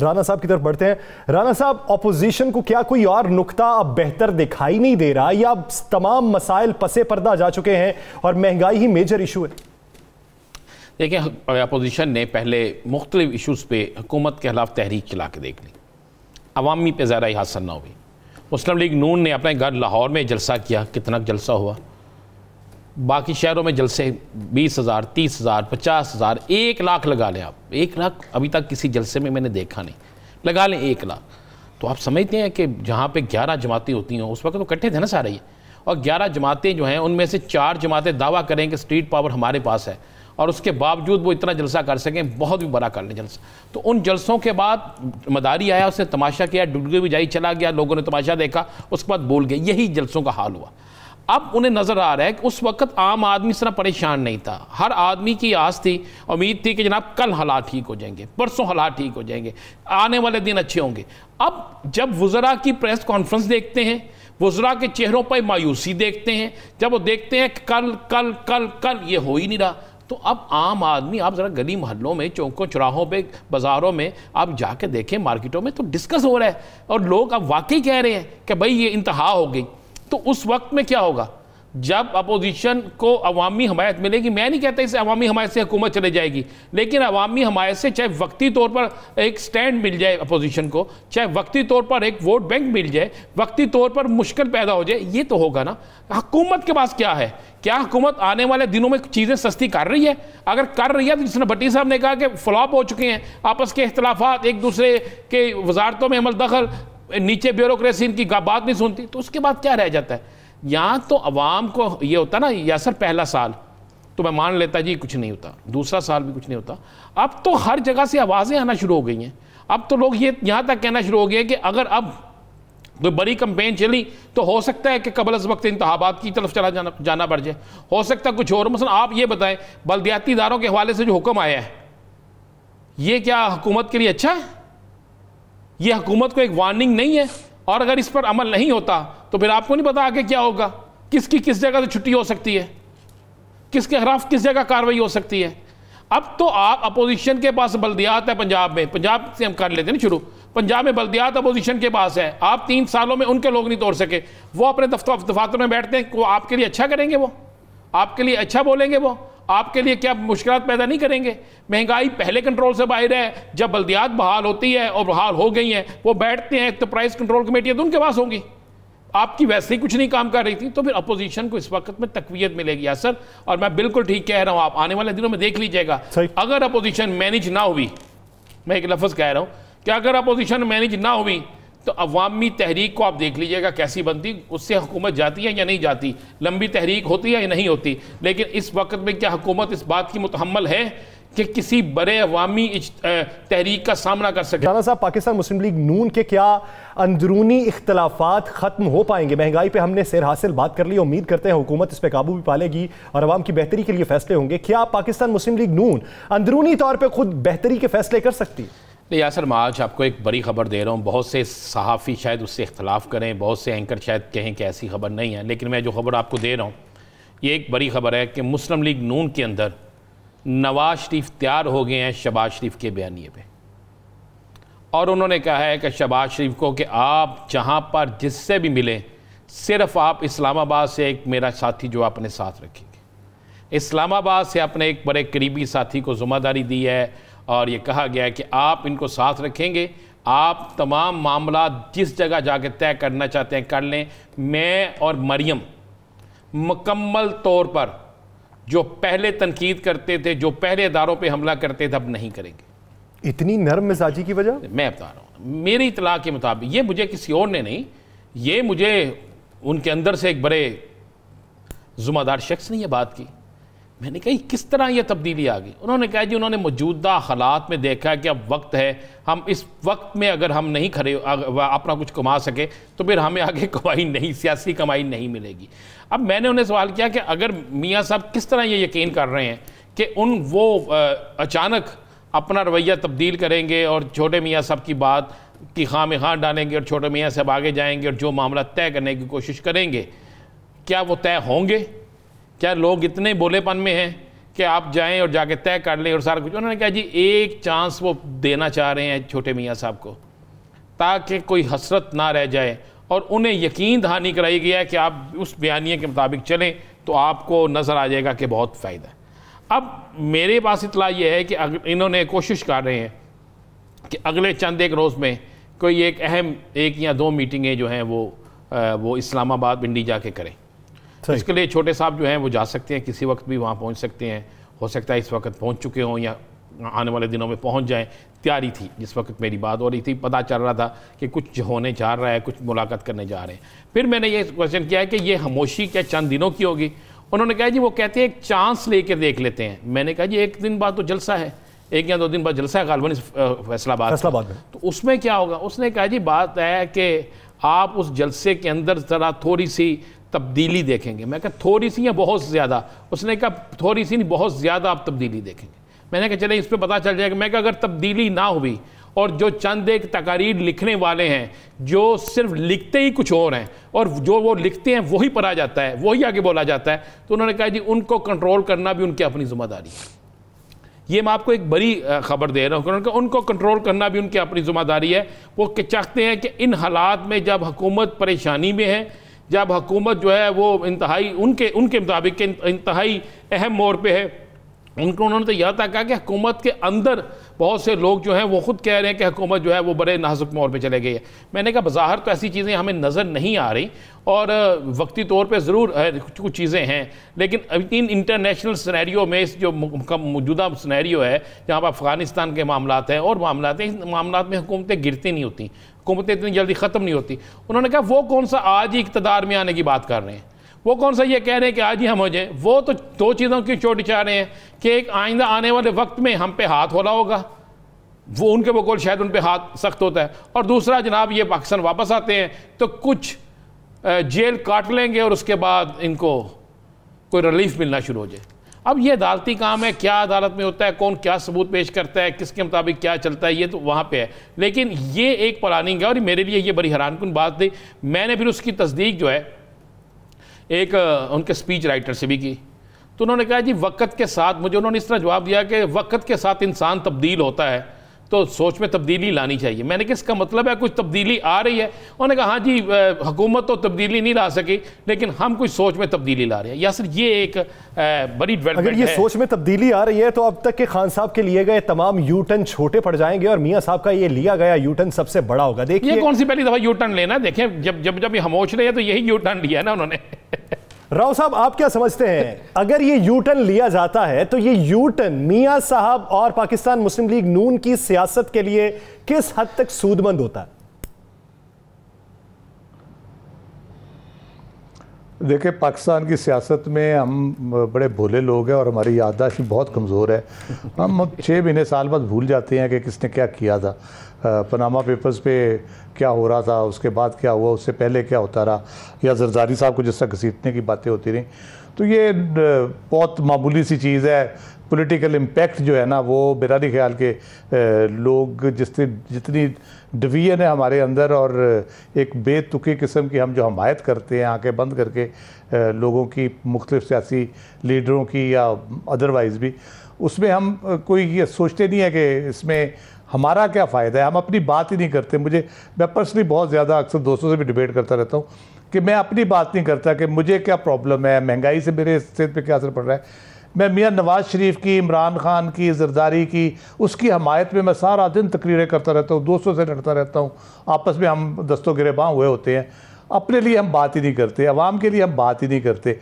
राणा साहब की तरफ बढ़ते हैं राणा साहब ऑपोजिशन को क्या कोई और नुकता अब बेहतर दिखाई नहीं दे रहा या तमाम मसाइल पसे पर्दा जा चुके हैं और महंगाई ही मेजर इशू है देखिए अपोजिशन ने पहले मुख्तलिफ इशूज़ पे हुकूमत के खिलाफ तहरीक चला के देख ली अवामी पे ज़रा हादसा ना हुई मुस्लिम लीग नून ने अपने घर लाहौर में जलसा किया कितना जलसा हुआ बाकी शहरों में जलसे बीस हज़ार तीस हज़ार पचास हज़ार एक लाख लगा लें आप एक लाख अभी तक किसी जलसे में मैंने देखा नहीं लगा लें एक लाख तो आप समझते हैं कि जहाँ पे ग्यारह जमातें होती हैं उस वक्त तो कट्ठे थे ना सारे ये और ग्यारह जमातें जो हैं उनमें से चार जमातें दावा करें कि स्ट्रीट पावर हमारे पास है और उसके बावजूद वो इतना जलसा कर सकें बहुत भी बड़ा कर लें जलसा तो उन जलसों के बाद मदारी आया उसने तमाशा किया डुडगे भी जाई चला गया लोगों ने तमाशा देखा उसके बाद बोल गए यही जलसों का हाल हुआ अब उन्हें नज़र आ रहा है कि उस वक्त आम आदमी इतना परेशान नहीं था हर आदमी की आस थी उम्मीद थी कि जनाब कल हालात ठीक हो जाएंगे परसों हालात ठीक हो जाएंगे आने वाले दिन अच्छे होंगे अब जब वज़रा की प्रेस कॉन्फ्रेंस देखते हैं वज़रा के चेहरों पर मायूसी देखते हैं जब वो देखते हैं कल कल कल कल ये हो ही नहीं रहा तो अब आम आदमी आप ज़रा गली मोहल्लों में चौकों चौराहों पे बाज़ारों में आप जाके देखें मार्केटों में तो डिस्कस हो रहा है और लोग अब वाकई कह रहे हैं कि भाई ये इंतहा हो गई तो उस वक्त में क्या होगा जब अपोजिशन को अवामी हमायत मिलेगी मैं नहीं कहता इसे अवामी हमायत से हुकूमत चले जाएगी लेकिन अवामी हमायत से चाहे वक्ती तौर पर एक स्टैंड मिल जाए अपोजिशन को चाहे वक्ती तौर पर एक वोट बैंक मिल जाए वक्ती तौर पर मुश्किल पैदा हो जाए ये तो होगा ना हुकूमत के पास क्या है क्या हुकूमत आने वाले दिनों में चीज़ें सस्ती कर रही है अगर कर रही है तो जिसने भट्टी साहब ने कहा कि फ्लॉप हो चुके हैं आपस के अख्तलाफा एक दूसरे के वजारतों में अमल दखल नीचे ब्यूरोक्रेसी इनकी बात नहीं सुनती तो उसके बाद क्या रह जाता है यहाँ तो अवाम को ये होता ना या सर पहला साल तो मैं मान लेता जी कुछ नहीं होता दूसरा साल भी कुछ नहीं होता अब तो हर जगह से आवाज़ें आना शुरू हो गई हैं अब तो लोग ये यहाँ तक कहना शुरू हो गए कि अगर अब कोई बड़ी कंपेन चली तो हो सकता है कि कबल अस वक्त इंतबात की तरफ चला जाना जाना पड़ जाए हो सकता है कुछ और मसल आप ये बताएं बलदियाती इदारों के हवाले से जो हुक्म आया है ये क्या हुकूमत के लिए अच्छा है ये हुकूमत को एक वार्निंग नहीं है और अगर इस पर अमल नहीं होता तो फिर आपको नहीं पता आगे क्या होगा किसकी किस जगह से छुट्टी हो सकती है किसके खिलाफ किस जगह कार्रवाई हो सकती है अब तो आप अपोजिशन के पास बल्दियात है पंजाब में पंजाब से हम कर लेते हैं शुरू पंजाब में बल्दियात अपोजिशन के पास है आप तीन सालों में उनके लोग नहीं तोड़ सके वो अपने दफ्तर दफातर में बैठते हैं वो आपके लिए अच्छा करेंगे वो आपके लिए अच्छा बोलेंगे वो आपके लिए क्या मुश्किल पैदा नहीं करेंगे महंगाई पहले कंट्रोल से बाहर है जब बल्दियात बहाल होती है और बहाल हो गई हैं वो बैठते हैं तो प्राइस कंट्रोल कमेटियाँ तो उनके पास होंगी आपकी वैसे ही कुछ नहीं काम कर रही थी तो फिर अपोजिशन को इस वक्त में तकवीत मिलेगी असर हाँ और मैं बिल्कुल ठीक कह रहा हूँ आप आने वाले दिनों में देख लीजिएगा अगर अपोजिशन मैनेज ना हुई मैं एक लफ्ज़ कह रहा हूँ कि अगर अपोजिशन मैनेज ना हुई तो अवामी तहरीक को आप देख लीजिएगा कैसी बनती उससे हुकूमत जाती है या नहीं जाती लंबी तहरीक होती है या नहीं होती लेकिन इस वक्त में क्या हुकूमत इस बात की मुतहमल है कि किसी बड़े अवामी तहरीक का सामना कर सके साहब पाकिस्तान मुस्लिम लीग नून के क्या अंदरूनी इख्तलाफात ख़त्म हो पाएंगे महंगाई पे हमने सैर हासिल बात कर ली उम्मीद करते हैं हुकूमत इस पर काबू भी पालेगी और आवाम की बेहतरी के लिए फैसले होंगे क्या पाकिस्तान मुस्लिम लीग नून अंदरूनी तौर पर खुद बेहतरी के फैसले कर सकती है नहीं यासर मैं आज आपको एक बड़ी ख़बर दे रहा हूँ बहुत से सहाफ़ी शायद उससे इख्तलाफ करें बहुत से एंकर शायद कहें कि ऐसी खबर नहीं है लेकिन मैं जो खबर आपको दे रहा हूँ ये एक बड़ी खबर है कि मुस्लिम लीग नून के अंदर नवाज शरीफ तैयार हो गए हैं शबाज शरीफ के बयानी पे और उन्होंने कहा है कि शबाज शरीफ को कि आप जहाँ पर जिससे भी मिलें सिर्फ आप इस्लामाबाद से एक मेरा साथी जो आपने साथ रखेंगे इस्लामाबाद से आपने एक बड़े करीबी साथी को ज़िम्मेदारी दी है और ये कहा गया है कि आप इनको साथ रखेंगे आप तमाम मामला जिस जगह जाके तय करना चाहते हैं कर लें मैं और मरियम मुकम्मल तौर पर जो पहले तनकीद करते थे जो पहले इदारों पर हमला करते थे अब नहीं करेंगे इतनी नर्म मिजाजी की वजह मैं बता रहा हूँ मेरी इतला के मुताबिक ये मुझे किसी और ने नहीं ये मुझे उनके अंदर से एक बड़े जुम्मेदार शख्स ने यह बात की मैंने कहा किस तरह यह तब्दीली आ गई उन्होंने कहा जी उन्होंने मौजूदा हालात में देखा कि अब वक्त है हम इस वक्त में अगर हम नहीं खड़े अपना कुछ कमा सके तो फिर हमें आगे कमाई नहीं सियासी कमाई नहीं मिलेगी अब मैंने उन्हें सवाल किया कि अगर मियाँ साहब किस तरह ये यकीन कर रहे हैं कि उन वो अचानक अपना रवैया तब्दील करेंगे और छोटे मियाँ साहब की बात की खाम में खां डालेंगे और छोटे मियाँ साहब आगे जाएंगे और जो मामला तय करने की कोशिश करेंगे क्या वो तय होंगे क्या लोग इतने बोलेपन में हैं कि आप जाएं और जाके तय कर लें और सारा कुछ उन्होंने कहा जी एक चांस वो देना चाह रहे हैं छोटे मियाँ साहब को ताकि कोई हसरत ना रह जाए और उन्हें यकीन दहानी कराई गया है कि आप उस बयानिए के मुताबिक चलें तो आपको नज़र आ जाएगा कि बहुत फ़ायदा है अब मेरे पास इतला यह है कि इन्होंने कोशिश कर रहे हैं कि अगले चंद एक रोज़ में कोई एक अहम एक या दो मीटिंगें जो हैं वो आ, वो इस्लामाबाद मंडी के करें इसके लिए छोटे साहब जो हैं वो जा सकते हैं किसी वक्त भी वहाँ पहुँच सकते हैं हो सकता है इस वक्त पहुँच चुके हों या आने वाले दिनों में पहुँच जाएँ तैयारी थी जिस वक्त मेरी बात हो रही थी पता चल रहा था कि कुछ होने जा रहा है कुछ मुलाकात करने जा रहे हैं फिर मैंने ये क्वेश्चन किया है कि ये खामोशी क्या चंद दिनों की होगी उन्होंने कहा जी वो कहते हैं एक चांस कर देख लेते हैं मैंने कहा जी एक दिन बाद तो जलसा है एक या दो दिन बाद जलसा है गालबन फैसलाबाद फैसलाबाद तो उसमें क्या होगा उसने कहा जी बात है कि आप उस जलसे के अंदर ज़रा थोड़ी सी तब्दीली देखेंगे मैं कहा थोड़ी सी या बहुत ज़्यादा उसने कहा थोड़ी सी नहीं बहुत ज़्यादा आप तब्दीली देखेंगे मैंने कहा चले इस पर पता चल जाएगा मैं कहा अगर तब्दीली ना हुई और जो चंद एक तकारीर लिखने वाले हैं जो सिर्फ लिखते ही कुछ और हैं और जो वो लिखते हैं वही पढ़ा जाता है वही आगे बोला जाता है तो उन्होंने कहा जी उनको कंट्रोल करना भी उनकी अपनी जिम्मेदारी है ये मैं आपको एक बड़ी खबर दे रहा हूँ उनको कंट्रोल करना भी उनकी अपनी जिम्मेदारी है वो चाहते हैं कि इन हालात में जब हुकूमत परेशानी में है जब हुकूमत जो है वो इंतहाई उनके उनके मुताबिक इंतहाई अहम मोड़ पर है उनको उन्होंने तो यह तक कहा कि हुकूमत के अंदर बहुत से लोग जो हैं वो खुद कह रहे हैं कि हुकूमत जो है वो बड़े नाजुक मोड़ पे चले गई है मैंने कहा बाहर तो ऐसी चीज़ें हमें नज़र नहीं आ रही और वक्ती तौर पे ज़रूर कुछ चीज़ें हैं लेकिन इन इंटरनेशनल सिनेरियो में इस जो मौजूदा सिनेरियो है जहाँ पर अफ़गानिस्तान के मामला हैं और मामला हैं इन मामला में हुकूमतें गिरती नहीं होती हुकूमतें इतनी जल्दी ख़त्म नहीं होती उन्होंने कहा वो कौन सा आज ही इकतदार में आने की बात कर रहे हैं वो कौन सा ये कह रहे हैं कि आज ही हम हो जाएँ वो तो दो चीज़ों की चोट चाह रहे हैं कि एक आइंदा आने वाले वक्त में हम पे हाथ होना होगा वो उनके बकौल शायद उन पर हाथ सख्त होता है और दूसरा जनाब ये पाकिस्तान वापस आते हैं तो कुछ जेल काट लेंगे और उसके बाद इनको कोई रिलीफ मिलना शुरू हो जाए अब ये अदालती काम है क्या अदालत में होता है कौन क्या सबूत पेश करता है किसके मुताबिक क्या चलता है ये तो वहाँ पे है लेकिन ये एक प्लानिंग है और मेरे लिए ये बड़ी हैरानकुन बात थी मैंने फिर उसकी तस्दीक जो है एक उनके स्पीच राइटर से भी की तो उन्होंने कहा जी वक़्त के साथ मुझे उन्होंने इस तरह जवाब दिया कि वक़्त के साथ इंसान तब्दील होता है तो सोच में तब्दीली लानी चाहिए मैंने कहा इसका मतलब है कुछ तब्दीली आ रही है उन्होंने कहा हाँ जी हुकूमत तो तब्दीली नहीं ला सकी लेकिन हम कुछ सोच में तब्दीली ला रहे हैं या सर ये एक बड़ी डेवलपमेंट अगर ये है। सोच में तब्दीली आ रही है तो अब तक के खान साहब के लिए गए तमाम यू टर्न छोटे पड़ जाएंगे और मियाँ साहब का ये लिया गया यू टर्न सबसे बड़ा होगा देखिए कौन सी पहली दफ़ा यू टर्न लेना देखें जब जब जब हमोच रहे हैं तो यही यू टर्न लिया ना उन्होंने राव साहब आप क्या समझते हैं अगर ये यू टर्न लिया जाता है तो ये यू टर्न मियाँ साहब और पाकिस्तान मुस्लिम लीग नून की सियासत के लिए किस हद तक सूदमंद होता है देखिए पाकिस्तान की सियासत में हम बड़े भोले लोग हैं और हमारी याददाश्त बहुत कमज़ोर है हम छः महीने साल बाद भूल जाते हैं कि किसने क्या किया था पनामा पेपर्स पे क्या हो रहा था उसके बाद क्या हुआ उससे पहले क्या होता रहा या जरदारी साहब को जिस तरह घसीटने की बातें होती रहीं तो ये बहुत मामूली सी चीज़ है पॉलिटिकल इम्पैक्ट जो है ना वो मेरा नहीं ख्याल के लोग जितनी जितनी डिवीजन है हमारे अंदर और एक बेतुकी किस्म की हम जो हमायत करते हैं आंखें बंद करके लोगों की मुख्तलिफ सियासी लीडरों की या अदरवाइज़ भी उसमें हम कोई ये सोचते नहीं है कि इसमें हमारा क्या फ़ायदा है हम अपनी बात ही नहीं करते मुझे मैं पर्सनली बहुत ज़्यादा अक्सर दोस्तों से भी डिबेट करता रहता हूँ कि मैं अपनी बात नहीं करता कि मुझे क्या प्रॉब्लम है महंगाई से मेरे सेहत पे क्या असर पड़ रहा है मैं मियाँ नवाज़ शरीफ की इमरान खान की जरदारी की उसकी हमायत में मैं सारा दिन तकरीरें करता रहता हूँ दोस्तों से लड़ता रहता हूँ आपस में हम दस्तों गिरेबाँ हुए होते हैं अपने लिए हम बात ही नहीं करते आवाम के लिए हम बात ही नहीं करते